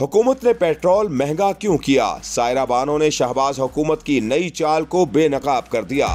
हुकूमत ने पेट्रोल महंगा क्यों किया सायरा बानो ने शहबाज हुकूमत की नई चाल को बेनकाब कर दिया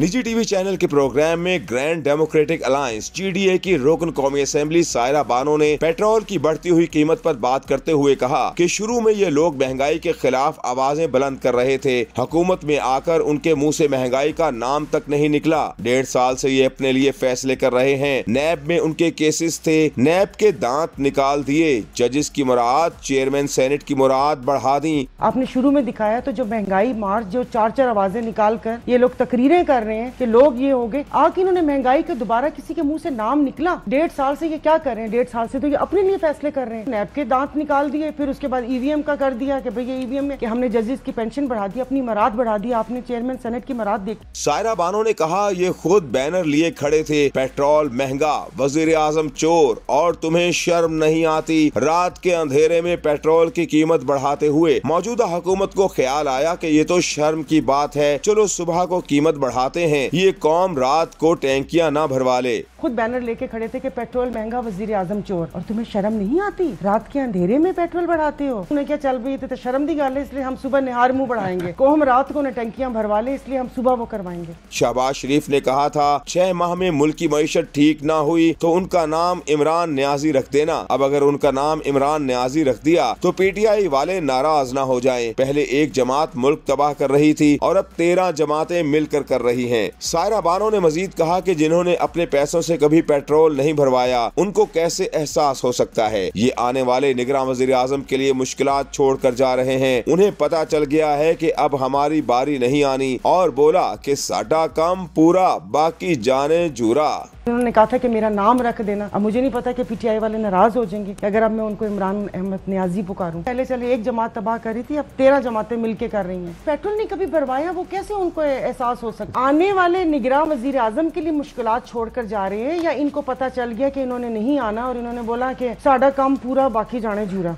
निजी टीवी चैनल के प्रोग्राम में ग्रैंड डेमोक्रेटिक अलायंस जी की रोकन कौमी असेंबली सायरा बानो ने पेट्रोल की बढ़ती हुई कीमत पर बात करते हुए कहा कि शुरू में ये लोग महंगाई के खिलाफ आवाजें बुलंद कर रहे थे हुकूमत में आकर उनके मुंह से महंगाई का नाम तक नहीं निकला डेढ़ साल से ये अपने लिए फैसले कर रहे हैं नैब में उनके केसेस थे नैब के दांत निकाल दिए जजेस की मुराद चेयरमैन सेनेट की मुराद बढ़ा दी आपने शुरू में दिखाया तो जो महंगाई मार्च जो चार चार आवाजें निकाल कर ये लोग तकरीरें कर रहे हैं कि लोग ये हो गए आके इन्होंने महंगाई का दोबारा किसी के मुंह से नाम निकला डेढ़ साल से ये क्या कर रहे हैं डेढ़ साल से तो ये अपने लिए फैसले कर रहे हैं नैब के दांत निकाल दिए फिर उसके बाद ईवीएम का कर दिया कि भाई ईवीएम में कि हमने जजेस की पेंशन बढ़ा दी अपनी मराद बढ़ा दी आपने चेयरमैन सेनेट की मराद देखी सायरा बानो ने कहा ये खुद बैनर लिए खड़े थे पेट्रोल महंगा वजीर आजम चोर और तुम्हें शर्म नहीं आती रात के अंधेरे में पेट्रोल की कीमत बढ़ाते हुए मौजूदा हुकूमत को ख्याल आया कि ये तो शर्म की बात है चलो सुबह को कीमत बढ़ाते चाहते हैं ये कौम रात को टैंकियां ना भरवा ले खुद बैनर लेके खड़े थे कि पेट्रोल महंगा वजीर आजम चोर और तुम्हें शर्म नहीं आती रात के अंधेरे में पेट्रोल बढ़ाते हो तुमने क्या चल रही थी तो शर्म दी गल इसलिए हम सुबह निहार मुंह बढ़ाएंगे को हम रात को उन्हें टंकियाँ भरवा ले इसलिए हम सुबह वो करवाएंगे शहबाज शरीफ ने कहा था छह माह में मुल्क की मीशत ठीक न हुई तो उनका नाम इमरान न्याजी रख देना अब अगर उनका नाम इमरान न्याजी रख दिया तो पी टी आई वाले नाराज न हो जाए पहले एक जमात मुल्क तबाह कर रही थी और अब तेरह जमातें मिलकर कर रही है सायरा बानो ने मजीद कहा की जिन्होंने अपने पैसों ऐसी से कभी पेट्रोल नहीं भरवाया उनको कैसे एहसास हो सकता है ये आने वाले निगरान वजीर आजम के लिए मुश्किल छोड़ कर जा रहे हैं उन्हें पता चल गया है की अब हमारी बारी नहीं आनी और बोला की साडा काम पूरा बाकी जाने जूरा उन्होंने कहा था कि मेरा नाम रख देना अब मुझे नहीं पता कि पीटीआई वाले नाराज हो जाएंगे कि अगर अब मैं उनको इमरान अहमद न्याजी पुकारूं पहले चले एक जमात तबाह कर रही थी अब तेरह जमातें मिलके कर रही हैं पेट्रोल नहीं कभी भरवाया वो कैसे उनको एहसास हो सकता आने वाले निगरान वजीर आजम के लिए मुश्किल छोड़कर जा रहे हैं या इनको पता चल गया कि इन्होंने नहीं आना और इन्होंने बोला कि साडा काम पूरा बाकी जाने जूरा